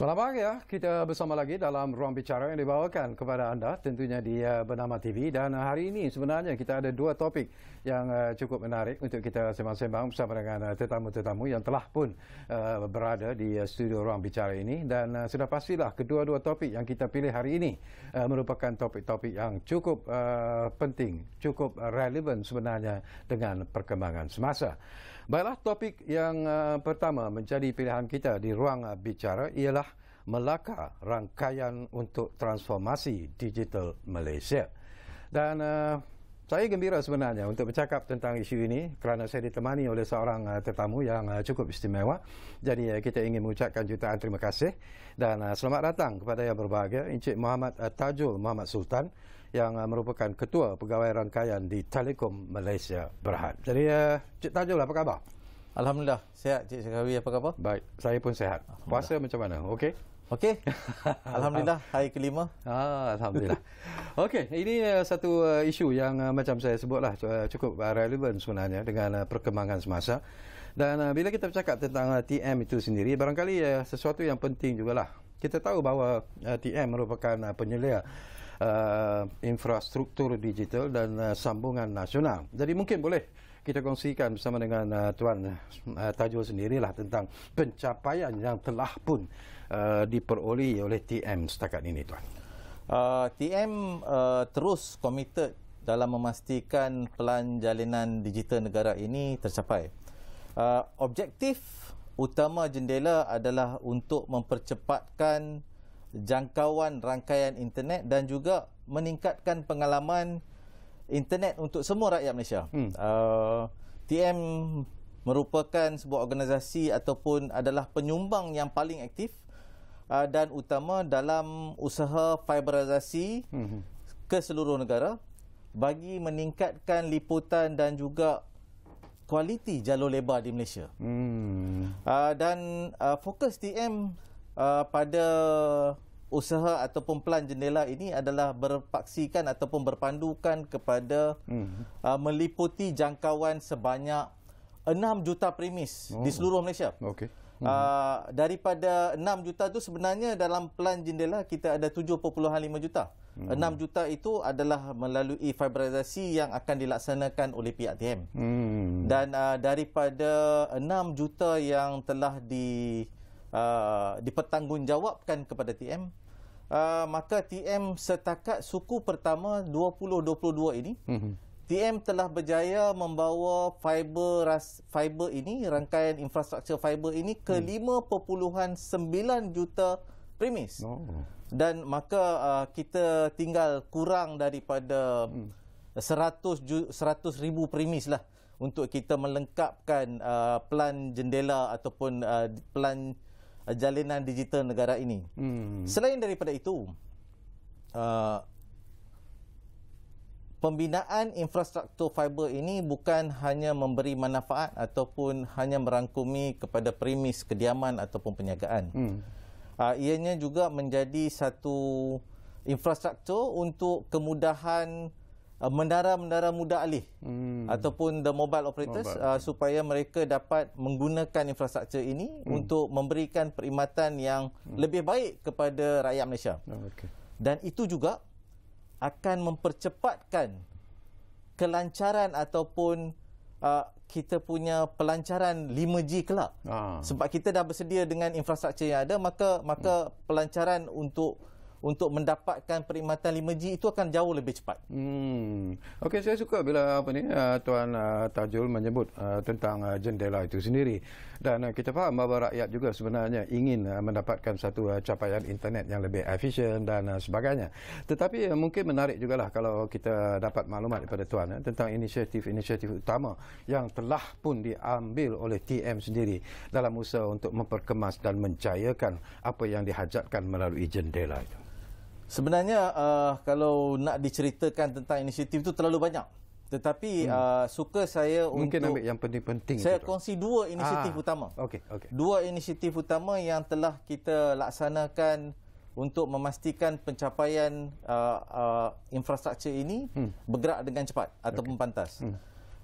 Selamat pagi ya. Kita bersama lagi dalam ruang bicara yang dibawakan kepada anda tentunya di uh, Bernama TV dan uh, hari ini sebenarnya kita ada dua topik yang uh, cukup menarik untuk kita sembang-sembang bersama dengan uh, tetamu-tetamu yang telah pun uh, berada di uh, studio ruang bicara ini dan uh, sudah pastilah kedua-dua topik yang kita pilih hari ini uh, merupakan topik-topik yang cukup uh, penting, cukup relevan sebenarnya dengan perkembangan semasa. Baiklah, topik yang uh, pertama menjadi pilihan kita di ruang uh, bicara ialah Melaka rangkaian untuk transformasi digital Malaysia. Dan uh, saya gembira sebenarnya untuk bercakap tentang isu ini kerana saya ditemani oleh seorang uh, tetamu yang uh, cukup istimewa. Jadi uh, kita ingin mengucapkan jutaan terima kasih dan uh, selamat datang kepada yang berbahagia Encik Muhammad uh, Tajul Muhammad Sultan yang uh, merupakan ketua pegawai rangkaian di Telekom Malaysia Berhad. Jadi uh, Cik Tajul apa khabar? Alhamdulillah sihat Cik Syakawi apa khabar? Baik, saya pun sihat. Puasa macam mana? Okey. Okey. Alhamdulillah hari kelima. Ah, alhamdulillah. Okey, ini uh, satu uh, isu yang macam saya sebutlah cukup uh, relevan sebenarnya dengan perkembangan semasa. Dan bila kita bercakap tentang TM itu sendiri barangkali sesuatu yang penting jugalah. Kita tahu bahawa TM merupakan penyelia uh, infrastruktur digital dan uh, sambungan nasional. Jadi mungkin boleh kita kongsikan bersama dengan uh, Tuan uh, Tajul sendirilah tentang pencapaian yang telah pun uh, diperoleh oleh TM setakat ini Tuan. Uh, TM uh, terus komited dalam memastikan pelan jalinan digital negara ini tercapai. Uh, objektif utama jendela adalah untuk mempercepatkan jangkauan rangkaian internet dan juga meningkatkan pengalaman internet untuk semua rakyat Malaysia. Hmm. Uh, TM merupakan sebuah organisasi ataupun adalah penyumbang yang paling aktif uh, dan utama dalam usaha fiberisasi hmm. ke seluruh negara bagi meningkatkan liputan dan juga kualiti jalur lebar di Malaysia. Hmm. Uh, dan uh, fokus TM uh, pada usaha ataupun pelan jendela ini adalah berpaksikan ataupun berpandukan kepada hmm. uh, meliputi jangkauan sebanyak 6 juta premis oh. di seluruh Malaysia. Okey. Hmm. Uh, daripada 6 juta itu sebenarnya dalam pelan jendela kita ada 7.5 juta. Hmm. 6 juta itu adalah melalui fiberisasi yang akan dilaksanakan oleh pihak TM. Hmm. Dan uh, daripada 6 juta yang telah di uh, dipertanggungjawabkan kepada TM uh, ah, maka TM setakat suku pertama 2022 ini mm -hmm. TM telah berjaya membawa fiber fiber ini rangkaian infrastruktur fiber ini ke hmm. 5.9 juta premis. Oh. Dan maka uh, kita tinggal kurang daripada hmm. 100 ribu premis lah untuk kita melengkapkan uh, pelan jendela ataupun uh, pelan jalinan digital negara ini. Hmm. Selain daripada itu, uh, pembinaan infrastruktur fiber ini bukan hanya memberi manfaat ataupun hanya merangkumi kepada premis kediaman ataupun penyagaan. Hmm. Uh, ianya juga menjadi satu infrastruktur untuk kemudahan mendara-mendara uh, muda alih hmm. ataupun the mobile operators mobile. Uh, supaya mereka dapat menggunakan infrastruktur ini hmm. untuk memberikan perkhidmatan yang hmm. lebih baik kepada rakyat Malaysia. Oh, okay. Dan itu juga akan mempercepatkan kelancaran ataupun uh, kita punya pelancaran 5G kelak. Ah. Sebab kita dah bersedia dengan infrastruktur yang ada maka maka hmm. pelancaran untuk untuk mendapatkan perkhidmatan 5G itu akan jauh lebih cepat. Hmm. Okey, saya suka bila apa ni uh, tuan uh, Tajul menyebut uh, tentang jendela itu sendiri. Dan kita faham bahawa rakyat juga sebenarnya ingin mendapatkan satu capaian internet yang lebih efisien dan sebagainya. Tetapi mungkin menarik juga lah kalau kita dapat maklumat daripada tuan tentang inisiatif-inisiatif utama yang telah pun diambil oleh TM sendiri dalam usaha untuk memperkemas dan menjayakan apa yang dihajatkan melalui jendela itu. Sebenarnya uh, kalau nak diceritakan tentang inisiatif itu terlalu banyak. Tetapi hmm. uh, suka saya untuk Mungkin ambil yang penting-penting. Saya itu. kongsi dua ah, inisiatif ah. utama. Okey, okey. Dua inisiatif utama yang telah kita laksanakan untuk memastikan pencapaian uh, uh, infrastruktur ini hmm. bergerak dengan cepat ataupun okay. pantas. Hmm.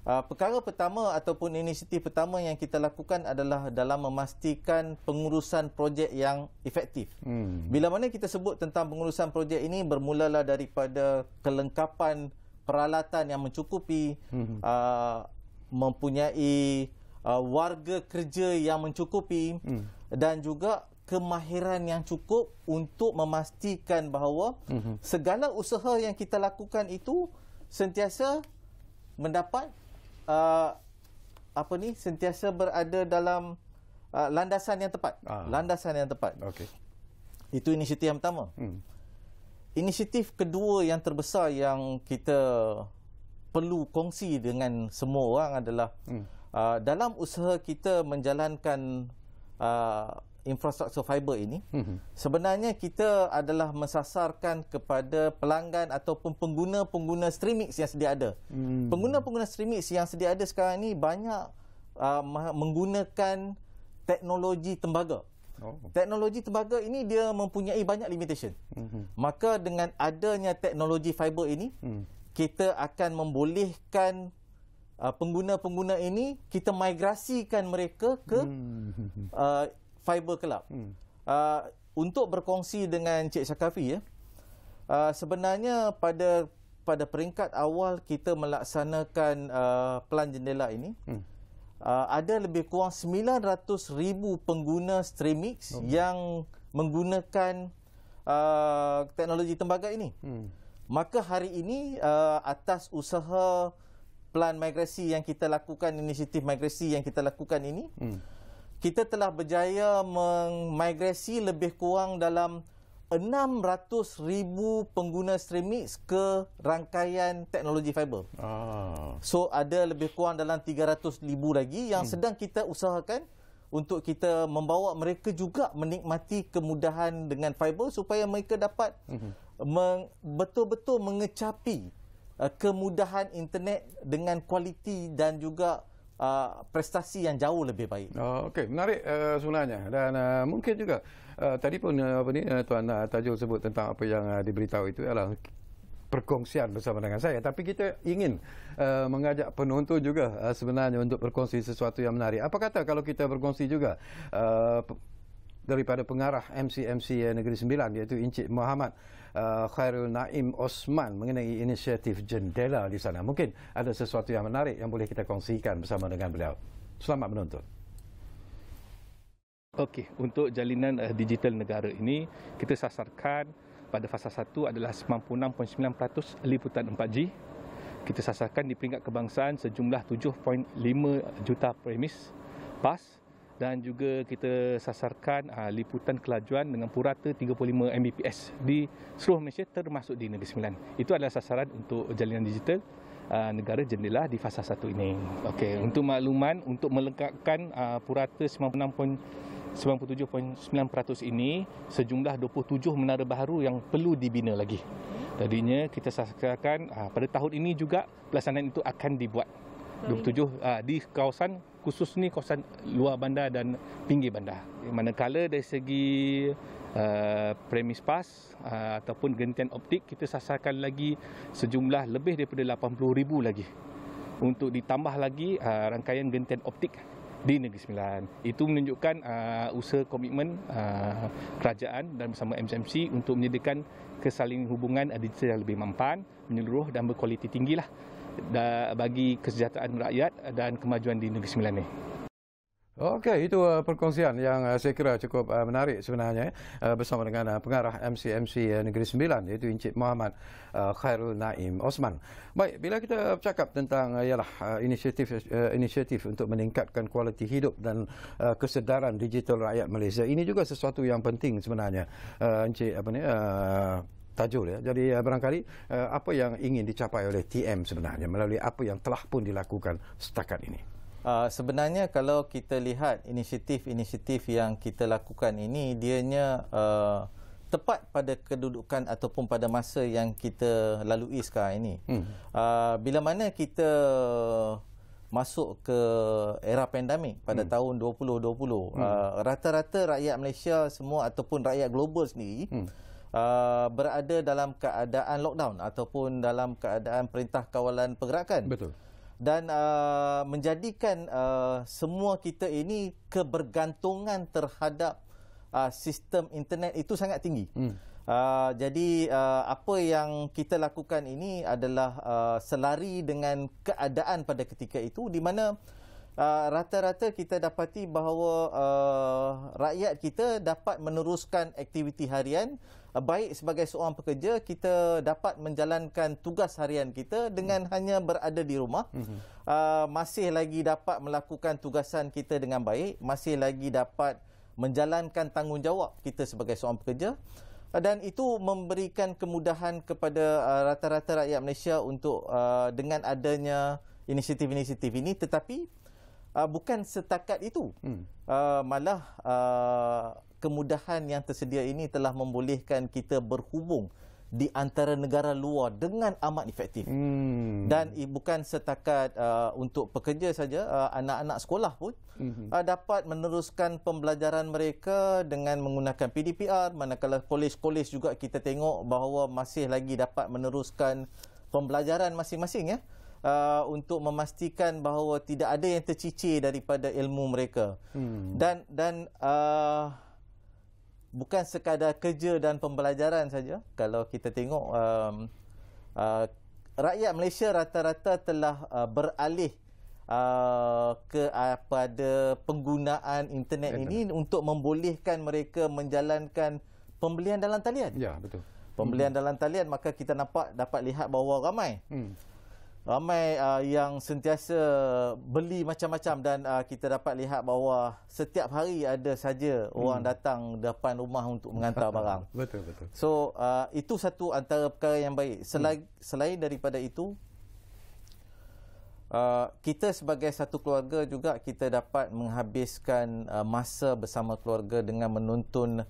Uh, perkara pertama ataupun inisiatif pertama yang kita lakukan adalah dalam memastikan pengurusan projek yang efektif. Hmm. Bila mana kita sebut tentang pengurusan projek ini bermulalah daripada kelengkapan peralatan yang mencukupi, hmm. uh, mempunyai uh, warga kerja yang mencukupi hmm. dan juga kemahiran yang cukup untuk memastikan bahawa hmm. segala usaha yang kita lakukan itu sentiasa mendapat uh, apa ni sentiasa berada dalam uh, landasan yang tepat. Ah. Landasan yang tepat. Okey. Itu inisiatif yang pertama. Hmm. Inisiatif kedua yang terbesar yang kita perlu kongsi dengan semua orang adalah hmm. uh, dalam usaha kita menjalankan uh, infrastruktur fiber ini mm-hmm. sebenarnya kita adalah mensasarkan kepada pelanggan ataupun pengguna-pengguna streaming yang sedia ada. Mm. Pengguna-pengguna streaming yang sedia ada sekarang ini banyak uh, menggunakan teknologi tembaga. Oh. Teknologi tembaga ini dia mempunyai banyak limitation. Mm-hmm. Maka dengan adanya teknologi fiber ini mm. kita akan membolehkan uh, pengguna-pengguna ini kita migrasikan mereka ke mm uh, Fiber Club. Hmm. Uh, untuk berkongsi dengan Cik Syakafi ya. Uh, sebenarnya pada pada peringkat awal kita melaksanakan uh, pelan jendela ini hmm. uh, ada lebih kurang ribu pengguna Streamix okay. Oh. yang menggunakan uh, teknologi tembaga ini. Hmm. Maka hari ini uh, atas usaha pelan migrasi yang kita lakukan inisiatif migrasi yang kita lakukan ini hmm kita telah berjaya memigrasi lebih kurang dalam 600,000 pengguna streaming ke rangkaian teknologi fiber. Ah. So ada lebih kurang dalam 300,000 lagi yang hmm. sedang kita usahakan untuk kita membawa mereka juga menikmati kemudahan dengan fiber supaya mereka dapat hmm. meng, betul-betul mengecapi uh, kemudahan internet dengan kualiti dan juga uh, prestasi yang jauh lebih baik. Oh, Okey, menarik uh, sebenarnya dan uh, mungkin juga uh, tadi pun uh, apa ni uh, tuan uh, Tajul sebut tentang apa yang uh, diberitahu itu adalah perkongsian bersama dengan saya tapi kita ingin uh, mengajak penonton juga uh, sebenarnya untuk berkongsi sesuatu yang menarik. Apa kata kalau kita berkongsi juga uh, daripada pengarah MCMC Negeri Sembilan iaitu Encik Muhammad uh, Khairul Naim Osman mengenai inisiatif jendela di sana. Mungkin ada sesuatu yang menarik yang boleh kita kongsikan bersama dengan beliau. Selamat menonton. Okey, untuk jalinan uh, digital negara ini kita sasarkan pada fasa 1 adalah 96.9% liputan 4G. Kita sasarkan di peringkat kebangsaan sejumlah 7.5 juta premis pas dan juga kita sasarkan uh, liputan kelajuan dengan purata 35 Mbps di seluruh Malaysia termasuk di Negeri Sembilan. Itu adalah sasaran untuk jalinan digital uh, negara jendela di fasa satu ini. Okey, untuk makluman untuk melengkapkan uh, purata 97.9% ini sejumlah 27 menara baru yang perlu dibina lagi. Tadinya kita sasarkan pada tahun ini juga pelaksanaan itu akan dibuat 27 di kawasan khusus ni kawasan luar bandar dan pinggir bandar. Manakala dari segi uh, premis pas uh, ataupun gentian optik kita sasarkan lagi sejumlah lebih daripada 80,000 lagi untuk ditambah lagi uh, rangkaian gentian optik di Negeri Sembilan. Itu menunjukkan uh, usaha komitmen uh, kerajaan dan bersama MCMC untuk menyediakan kesalingan hubungan digital yang lebih mampan, menyeluruh dan berkualiti tinggilah bagi kesejahteraan rakyat dan kemajuan di Negeri Sembilan ini. Okey, itu uh, perkongsian yang uh, saya kira cukup uh, menarik sebenarnya bersama dengan pengarah MCMC Negeri Sembilan iaitu Encik Muhammad Khairul Naim Osman. Baik, bila kita bercakap tentang uh, ialah inisiatif inisiatif untuk meningkatkan kualiti hidup dan kesedaran digital rakyat Malaysia, ini juga sesuatu yang penting sebenarnya. Uh, Encik apa ni? Tajul ya. Jadi uh, barangkali uh, apa yang ingin dicapai oleh TM sebenarnya melalui apa yang telah pun dilakukan setakat ini. Uh, sebenarnya kalau kita lihat inisiatif-inisiatif yang kita lakukan ini dianya uh, tepat pada kedudukan ataupun pada masa yang kita lalui sekarang ini. Hmm. Uh, bila mana kita masuk ke era pandemik pada hmm. tahun 2020, hmm. uh, rata-rata rakyat Malaysia semua ataupun rakyat global sendiri hmm. Uh, berada dalam keadaan lockdown ataupun dalam keadaan perintah kawalan pergerakan. Betul. Dan uh, menjadikan uh, semua kita ini kebergantungan terhadap uh, sistem internet itu sangat tinggi. Hmm. Uh, jadi uh, apa yang kita lakukan ini adalah uh, selari dengan keadaan pada ketika itu di mana uh, rata-rata kita dapati bahawa uh, rakyat kita dapat meneruskan aktiviti harian Eh, baik sebagai seorang pekerja kita dapat menjalankan tugas harian kita dengan hmm. hanya berada di rumah hmm. uh, masih lagi dapat melakukan tugasan kita dengan baik masih lagi dapat menjalankan tanggungjawab kita sebagai seorang pekerja eh, dan itu memberikan kemudahan kepada uh, rata-rata rakyat Malaysia untuk uh, dengan adanya inisiatif-inisiatif ini tetapi uh, bukan setakat itu hmm. uh, malah uh, kemudahan yang tersedia ini telah membolehkan kita berhubung di antara negara luar dengan amat efektif. Hmm. Dan bukan setakat uh, untuk pekerja saja, uh, anak-anak uh, sekolah pun hmm. uh, dapat meneruskan pembelajaran mereka dengan menggunakan PDPR, manakala kolej-kolej juga kita tengok bahawa masih lagi dapat meneruskan pembelajaran masing-masing ya. Uh, untuk memastikan bahawa tidak ada yang tercicir daripada ilmu mereka. Hmm. Dan dan uh, bukan sekadar kerja dan pembelajaran saja. Kalau kita tengok um, uh, rakyat Malaysia rata-rata telah uh, beralih uh, ke uh, pada penggunaan internet, internet ini untuk membolehkan mereka menjalankan pembelian dalam talian. Ya, betul. Pembelian hmm. dalam talian maka kita nampak dapat lihat bahawa ramai. Hmm ramai uh, yang sentiasa beli macam-macam dan uh, kita dapat lihat bahawa setiap hari ada saja hmm. orang datang depan rumah untuk menghantar barang. Betul betul. So uh, itu satu antara perkara yang baik. Selagi, hmm. Selain daripada itu Uh, kita sebagai satu keluarga juga kita dapat menghabiskan uh, masa bersama keluarga dengan menonton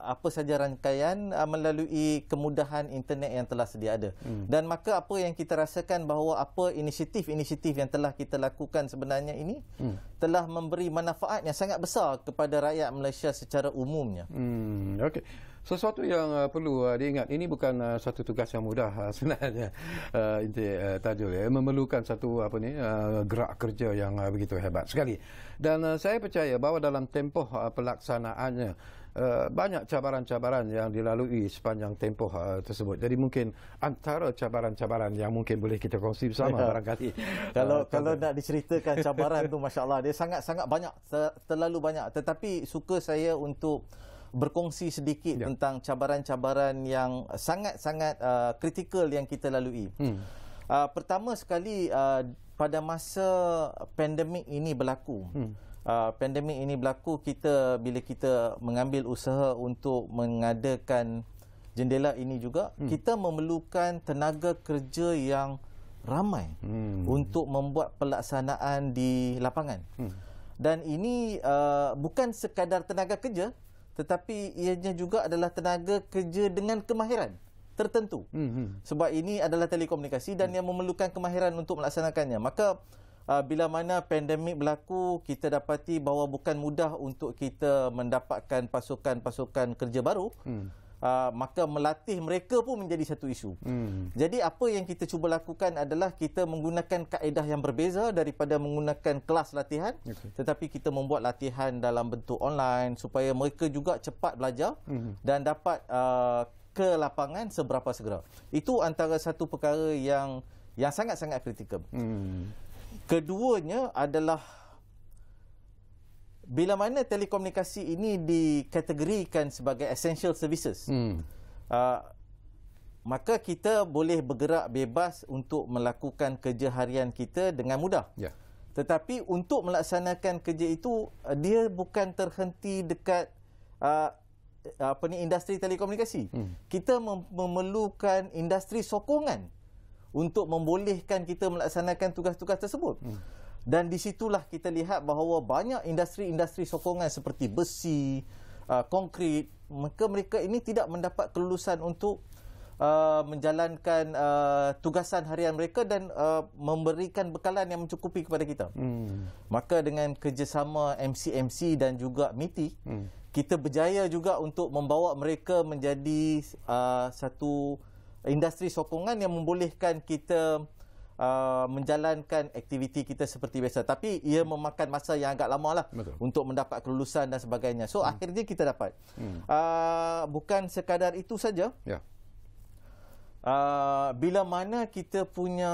apa saja rangkaian uh, melalui kemudahan internet yang telah sedia ada. Hmm. Dan maka apa yang kita rasakan bahawa apa inisiatif-inisiatif yang telah kita lakukan sebenarnya ini hmm. telah memberi manfaat yang sangat besar kepada rakyat Malaysia secara umumnya. Hmm. Okey. Sesuatu yang uh, perlu uh, diingat ini bukan uh, satu tugas yang mudah uh, sebenarnya uh, inti uh, tajul ya memerlukan satu apa ni uh, gerak kerja yang uh, begitu hebat sekali. Dan uh, saya percaya bahawa dalam tempoh uh, pelaksanaannya Eh, banyak cabaran-cabaran yang dilalui sepanjang tempoh uh, tersebut. Jadi mungkin antara cabaran-cabaran yang mungkin boleh kita kongsi bersama ya. barangkali. kalau uh, kalau nak diceritakan cabaran tu masya-Allah dia sangat-sangat banyak ter- terlalu banyak tetapi suka saya untuk berkongsi sedikit ya. tentang cabaran-cabaran yang sangat-sangat kritikal uh, yang kita lalui. Hmm. Uh, pertama sekali uh, pada masa pandemik ini berlaku. Hmm uh, pandemik ini berlaku kita bila kita mengambil usaha untuk mengadakan jendela ini juga hmm. kita memerlukan tenaga kerja yang ramai hmm. untuk membuat pelaksanaan di lapangan. Hmm. Dan ini uh, bukan sekadar tenaga kerja tetapi ianya juga adalah tenaga kerja dengan kemahiran tertentu. Hmm. hmm. Sebab ini adalah telekomunikasi dan hmm. yang memerlukan kemahiran untuk melaksanakannya. Maka uh, bila mana pandemik berlaku, kita dapati bahawa bukan mudah untuk kita mendapatkan pasukan-pasukan kerja baru. Hmm. Uh, maka melatih mereka pun menjadi satu isu. Hmm. Jadi apa yang kita cuba lakukan adalah kita menggunakan kaedah yang berbeza daripada menggunakan kelas latihan. Okay. Tetapi kita membuat latihan dalam bentuk online supaya mereka juga cepat belajar hmm. dan dapat uh, ke lapangan seberapa segera. Itu antara satu perkara yang yang sangat-sangat kritikal. hmm. Keduanya adalah bila mana telekomunikasi ini dikategorikan sebagai essential services, hmm. uh, maka kita boleh bergerak bebas untuk melakukan kerja harian kita dengan mudah. Yeah. Tetapi untuk melaksanakan kerja itu, uh, dia bukan terhenti dekat uh, apa ni industri telekomunikasi. Hmm. Kita mem- memerlukan industri sokongan untuk membolehkan kita melaksanakan tugas-tugas tersebut. Hmm. Dan di situlah kita lihat bahawa banyak industri-industri sokongan seperti besi, uh, konkrit, maka mereka ini tidak mendapat kelulusan untuk uh, menjalankan uh, tugasan harian mereka dan uh, memberikan bekalan yang mencukupi kepada kita. Hmm. Maka dengan kerjasama MCMC dan juga MITI, hmm. kita berjaya juga untuk membawa mereka menjadi uh, satu industri sokongan yang membolehkan kita uh, menjalankan aktiviti kita seperti biasa tapi ia memakan masa yang agak lama lah untuk mendapat kelulusan dan sebagainya so hmm. akhirnya kita dapat hmm. uh, bukan sekadar itu saja ya uh, bila mana kita punya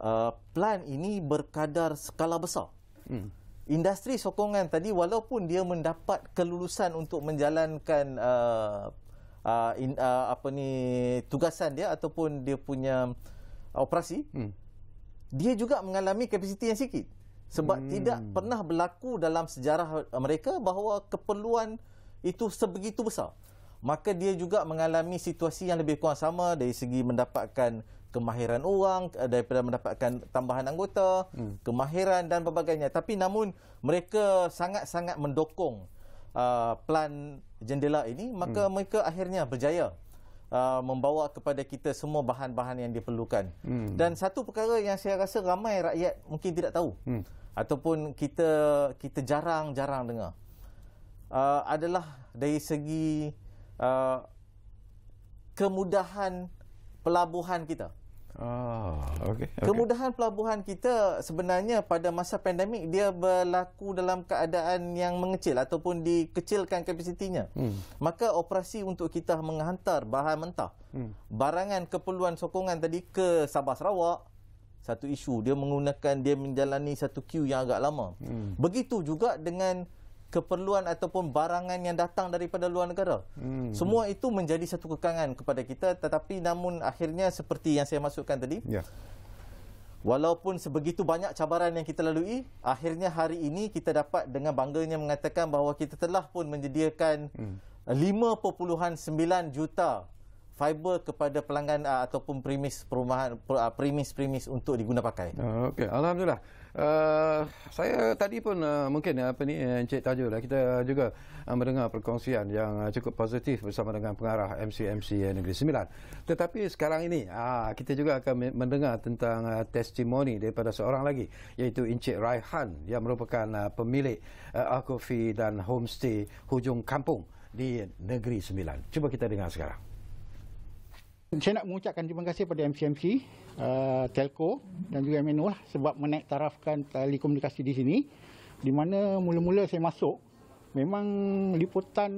uh, plan ini berkadar skala besar hmm. industri sokongan tadi walaupun dia mendapat kelulusan untuk menjalankan uh, uh, in, uh, apa ni tugasan dia ataupun dia punya uh, operasi hmm. dia juga mengalami kapasiti yang sikit sebab hmm. tidak pernah berlaku dalam sejarah uh, mereka bahawa keperluan itu sebegitu besar maka dia juga mengalami situasi yang lebih kurang sama dari segi mendapatkan kemahiran orang uh, daripada mendapatkan tambahan anggota hmm. kemahiran dan sebagainya tapi namun mereka sangat-sangat mendokong uh, plan jendela ini maka hmm. mereka akhirnya berjaya uh, membawa kepada kita semua bahan-bahan yang diperlukan hmm. dan satu perkara yang saya rasa ramai rakyat mungkin tidak tahu hmm. ataupun kita kita jarang-jarang dengar uh, adalah dari segi uh, kemudahan pelabuhan kita Ah, okay. Kemudahan pelabuhan kita sebenarnya pada masa pandemik dia berlaku dalam keadaan yang mengecil ataupun dikecilkan kapasitinya. Hmm. Maka operasi untuk kita menghantar bahan mentah, hmm. barangan keperluan sokongan tadi ke Sabah Sarawak satu isu dia menggunakan dia menjalani satu queue yang agak lama. Hmm. Begitu juga dengan keperluan ataupun barangan yang datang daripada luar negara. Hmm. Semua itu menjadi satu kekangan kepada kita tetapi namun akhirnya seperti yang saya masukkan tadi. Ya. Walaupun sebegitu banyak cabaran yang kita lalui, akhirnya hari ini kita dapat dengan bangganya mengatakan bahawa kita telah pun menyediakan hmm. 5.9 juta fiber kepada pelanggan ah, ataupun premis perumahan uh, premis-premis untuk digunakan pakai. Okey, alhamdulillah. Eh, saya tadi pun uh, mungkin eh, apa ni Encik Tajul lah, kita juga uh, mendengar perkongsian yang uh, cukup positif bersama dengan pengarah MCMC Negeri Sembilan. Tetapi sekarang ini uh, kita juga akan mendengar tentang uh, testimoni daripada seorang lagi iaitu Encik Raihan yang merupakan uh, pemilik uh, Akofi dan homestay hujung kampung di Negeri Sembilan. Cuba kita dengar sekarang. Saya nak mengucapkan terima kasih kepada MCMC uh, telco dan juga MNO lah sebab menaik tarafkan telekomunikasi di sini di mana mula-mula saya masuk memang liputan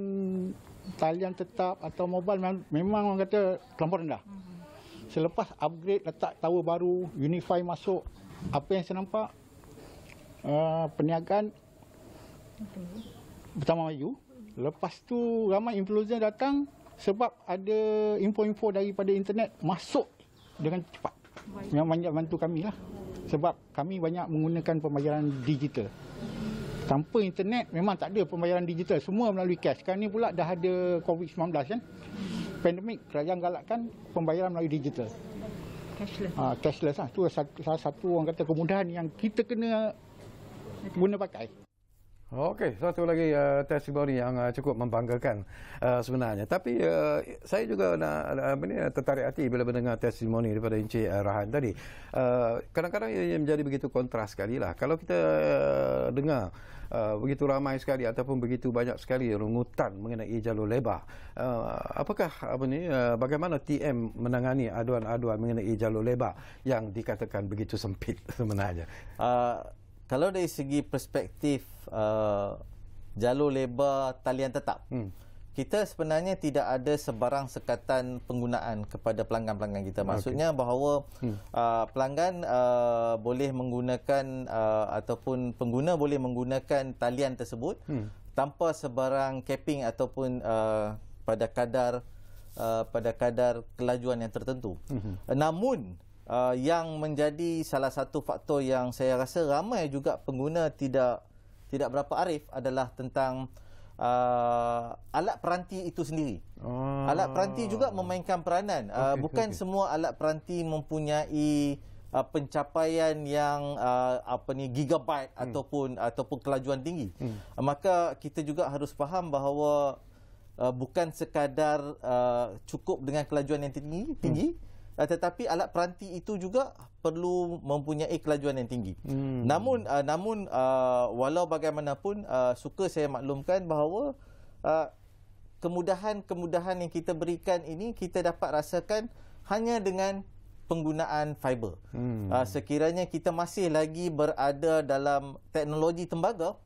talian tetap atau mobile memang, memang orang kata terlampau rendah mhm. selepas upgrade letak tower baru unify masuk apa yang saya nampak uh, perniagaan pertama maju lepas tu ramai influencer datang sebab ada info-info daripada internet masuk dengan cepat yang banyak bantu kami lah. Sebab kami banyak menggunakan pembayaran digital. Tanpa internet memang tak ada pembayaran digital. Semua melalui cash. Sekarang ni pula dah ada COVID-19 kan. Pandemik kerajaan galakkan pembayaran melalui digital. Cashless. Ha, cashless lah. Itu salah satu orang kata kemudahan yang kita kena guna pakai. Okey, satu lagi uh, testimoni yang uh, cukup membanggakan uh, sebenarnya. Tapi uh, saya juga nak apa uh, tertarik hati bila mendengar testimoni daripada Encik uh, Rahan tadi. Uh, kadang-kadang uh, ia menjadi begitu kontras sekali lah. Kalau kita uh, dengar uh, begitu ramai sekali ataupun begitu banyak sekali rungutan mengenai jalur lebar. Uh, apakah apa ni uh, bagaimana TM menangani aduan-aduan mengenai jalur lebar yang dikatakan begitu sempit sebenarnya? Uh, kalau dari segi perspektif uh, jalur lebar talian tetap hmm. kita sebenarnya tidak ada sebarang sekatan penggunaan kepada pelanggan-pelanggan kita maksudnya okay. bahawa hmm. uh, pelanggan uh, boleh menggunakan uh, ataupun pengguna boleh menggunakan talian tersebut hmm. tanpa sebarang capping ataupun uh, pada kadar uh, pada kadar kelajuan yang tertentu hmm. uh, namun uh, yang menjadi salah satu faktor yang saya rasa ramai juga pengguna tidak tidak berapa arif adalah tentang uh, alat peranti itu sendiri. Oh. Alat peranti juga memainkan peranan. Okay, uh, bukan okay. semua alat peranti mempunyai uh, pencapaian yang uh, apa ni gigabyte hmm. ataupun ataupun kelajuan tinggi. Hmm. Uh, maka kita juga harus faham bahawa uh, bukan sekadar uh, cukup dengan kelajuan yang tinggi, hmm. tinggi. Hmm uh, tetapi alat peranti itu juga perlu mempunyai kelajuan yang tinggi. Hmm. Namun uh, namun uh, walau bagaimanapun uh, suka saya maklumkan bahawa kemudahan-kemudahan yang kita berikan ini kita dapat rasakan hanya dengan penggunaan fiber. Hmm. Uh, sekiranya kita masih lagi berada dalam teknologi tembaga, hmm.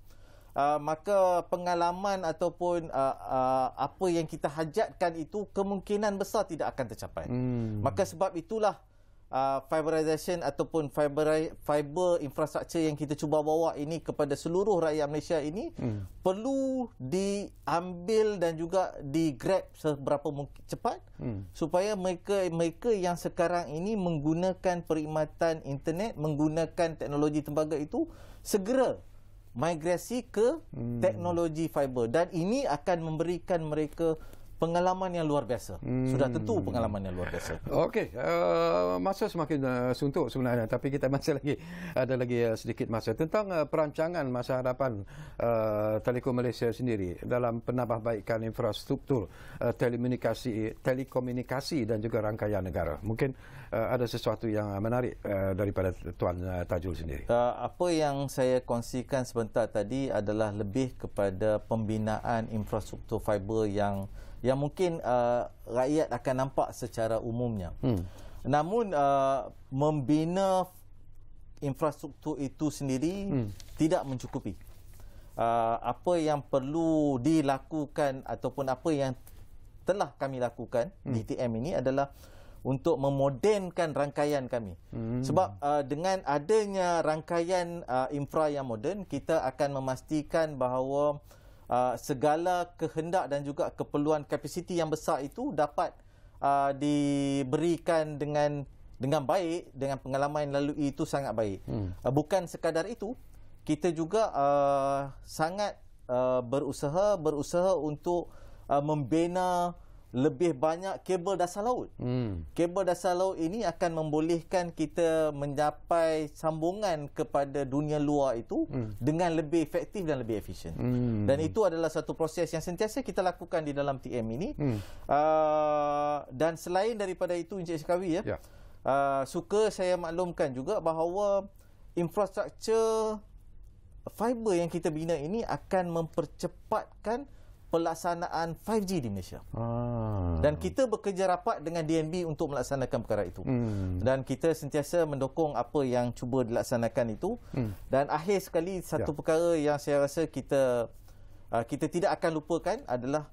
Ah, maka pengalaman ataupun uh, uh, apa yang kita hajatkan itu kemungkinan besar tidak akan tercapai. Hmm. Maka sebab itulah uh, fiberization ataupun fiber fiber infrastruktur yang kita cuba bawa ini kepada seluruh rakyat Malaysia ini hmm. perlu diambil dan juga di grab seberapa mungkin cepat hmm. supaya mereka mereka yang sekarang ini menggunakan perkhidmatan internet menggunakan teknologi tembaga itu segera migrasi ke hmm. teknologi fiber dan ini akan memberikan mereka pengalaman yang luar biasa. Hmm. Sudah tentu pengalaman yang luar biasa. Okey, uh, masa semakin uh, suntuk sebenarnya tapi kita masih lagi ada lagi uh, sedikit masa tentang uh, perancangan masa hadapan uh, Telekom Malaysia sendiri dalam penambahbaikan infrastruktur uh, telekomunikasi telekomunikasi dan juga rangkaian negara. Mungkin uh, ada sesuatu yang menarik uh, daripada Tuan uh, Tajul sendiri? Uh, apa yang saya kongsikan sebentar tadi adalah lebih kepada pembinaan infrastruktur fiber yang yang mungkin uh, rakyat akan nampak secara umumnya. Hmm. Namun uh, membina infrastruktur itu sendiri hmm. tidak mencukupi. Uh, apa yang perlu dilakukan ataupun apa yang telah kami lakukan hmm. T.M ini adalah untuk memodenkan rangkaian kami. Hmm. Sebab uh, dengan adanya rangkaian uh, infra yang moden, kita akan memastikan bahawa uh, segala kehendak dan juga keperluan kapasiti yang besar itu dapat uh, diberikan dengan dengan baik dengan pengalaman lalu itu sangat baik. Hmm. Uh, bukan sekadar itu, kita juga uh, sangat uh, berusaha berusaha untuk uh, membina lebih banyak kabel dasar laut. Hmm. Kabel dasar laut ini akan membolehkan kita mencapai sambungan kepada dunia luar itu hmm. dengan lebih efektif dan lebih efisien. Hmm. Dan itu adalah satu proses yang sentiasa kita lakukan di dalam TM ini. Hmm. Uh, dan selain daripada itu Encik Sekawi ya. Yeah. Uh, suka saya maklumkan juga bahawa infrastruktur fiber yang kita bina ini akan mempercepatkan pelaksanaan 5G di Malaysia. Ah. Dan kita bekerja rapat dengan DNB untuk melaksanakan perkara itu. Hmm. Dan kita sentiasa mendukung apa yang cuba dilaksanakan itu. Hmm. Dan akhir sekali satu ya. perkara yang saya rasa kita ah, kita tidak akan lupakan adalah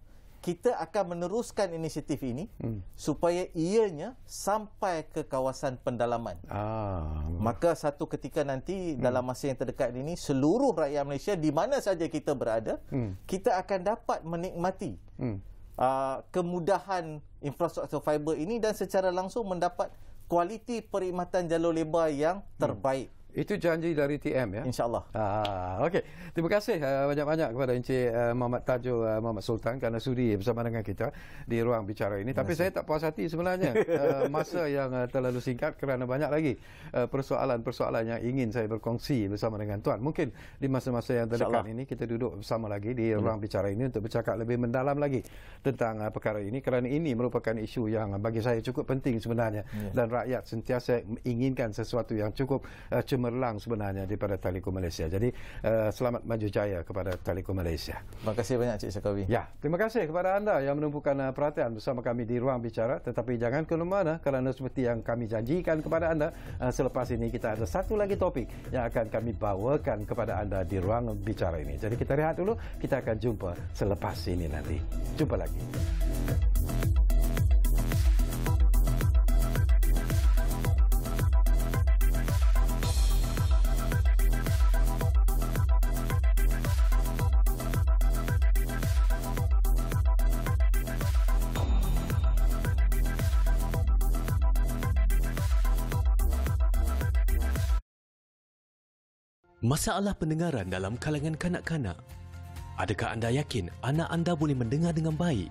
kita akan meneruskan inisiatif ini hmm. supaya ianya sampai ke kawasan pendalaman. Ah. Maka satu ketika nanti hmm. dalam masa yang terdekat ini seluruh rakyat Malaysia di mana saja kita berada, hmm. kita akan dapat menikmati hmm. uh, kemudahan infrastruktur fiber ini dan secara langsung mendapat kualiti perkhidmatan jalur lebar yang hmm. terbaik. Hmm. Itu janji dari TM ya. Insyaallah. Ah, okey. Terima kasih uh, banyak-banyak kepada Encik uh, Muhammad Tajo uh, Muhammad Sultan kerana sudi bersama dengan kita di ruang bicara ini. Tapi saya tak puas hati sebenarnya. uh, masa yang uh, terlalu singkat kerana banyak lagi uh, persoalan-persoalan yang ingin saya berkongsi bersama dengan tuan. Mungkin di masa-masa yang terdekat ini kita duduk bersama lagi di hmm. ruang bicara ini untuk bercakap lebih mendalam lagi tentang uh, perkara ini kerana ini merupakan isu yang bagi saya cukup penting sebenarnya yeah. dan rakyat sentiasa inginkan sesuatu yang cukup uh, cuma cemerlang sebenarnya daripada Telekom Malaysia. Jadi uh, selamat maju jaya kepada Telekom Malaysia. Terima kasih banyak Cik Sakawi. Ya, terima kasih kepada anda yang menumpukan uh, perhatian bersama kami di ruang bicara. Tetapi jangan ke mana kerana seperti yang kami janjikan kepada anda uh, selepas ini kita ada satu lagi topik yang akan kami bawakan kepada anda di ruang bicara ini. Jadi kita rehat dulu, kita akan jumpa selepas ini nanti. Jumpa lagi. Thank you. Masalah pendengaran dalam kalangan kanak-kanak. Adakah anda yakin anak anda boleh mendengar dengan baik?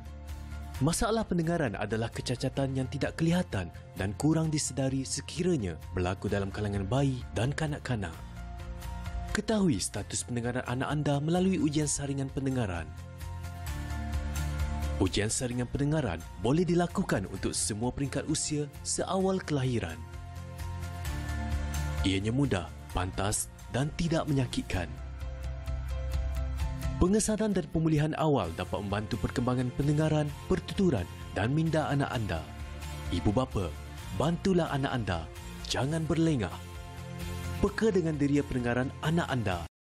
Masalah pendengaran adalah kecacatan yang tidak kelihatan dan kurang disedari sekiranya berlaku dalam kalangan bayi dan kanak-kanak. Ketahui status pendengaran anak anda melalui ujian saringan pendengaran. Ujian saringan pendengaran boleh dilakukan untuk semua peringkat usia seawal kelahiran. Ianya mudah, pantas dan tidak menyakitkan. Pengesanan dan pemulihan awal dapat membantu perkembangan pendengaran, pertuturan dan minda anak anda. Ibu bapa, bantulah anak anda. Jangan berlengah. Peka dengan diri pendengaran anak anda.